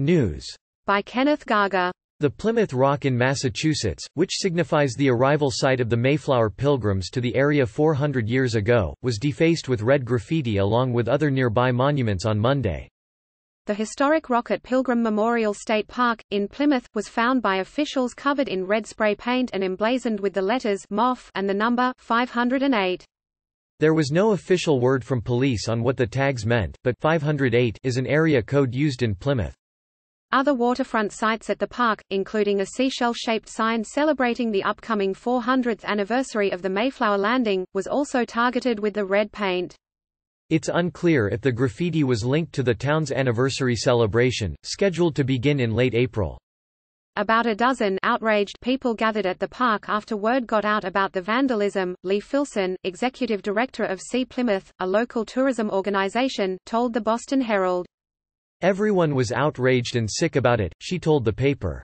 News by Kenneth Gaga. The Plymouth Rock in Massachusetts, which signifies the arrival site of the Mayflower Pilgrims to the area 400 years ago, was defaced with red graffiti along with other nearby monuments on Monday. The historic Rocket Pilgrim Memorial State Park, in Plymouth, was found by officials covered in red spray paint and emblazoned with the letters MOF and the number 508. There was no official word from police on what the tags meant, but 508 is an area code used in Plymouth. Other waterfront sites at the park, including a seashell-shaped sign celebrating the upcoming 400th anniversary of the Mayflower Landing, was also targeted with the red paint. It's unclear if the graffiti was linked to the town's anniversary celebration, scheduled to begin in late April. About a dozen outraged people gathered at the park after word got out about the vandalism. Lee Filson, executive director of Sea Plymouth, a local tourism organization, told the Boston Herald. Everyone was outraged and sick about it, she told the paper.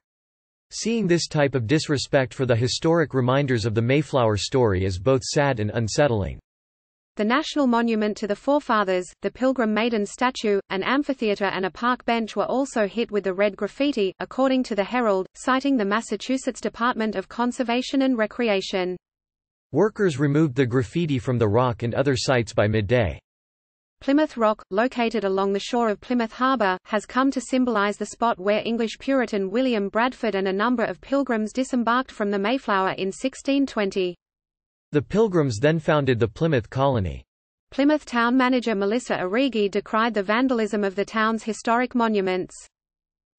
Seeing this type of disrespect for the historic reminders of the Mayflower story is both sad and unsettling. The National Monument to the Forefathers, the Pilgrim Maiden statue, an amphitheater and a park bench were also hit with the red graffiti, according to the Herald, citing the Massachusetts Department of Conservation and Recreation. Workers removed the graffiti from the rock and other sites by midday. Plymouth Rock, located along the shore of Plymouth Harbour, has come to symbolise the spot where English Puritan William Bradford and a number of pilgrims disembarked from the Mayflower in 1620. The pilgrims then founded the Plymouth colony. Plymouth town manager Melissa Origi decried the vandalism of the town's historic monuments.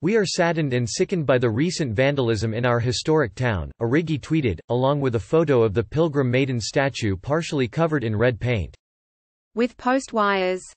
We are saddened and sickened by the recent vandalism in our historic town, Origi tweeted, along with a photo of the Pilgrim Maiden statue partially covered in red paint with post wires.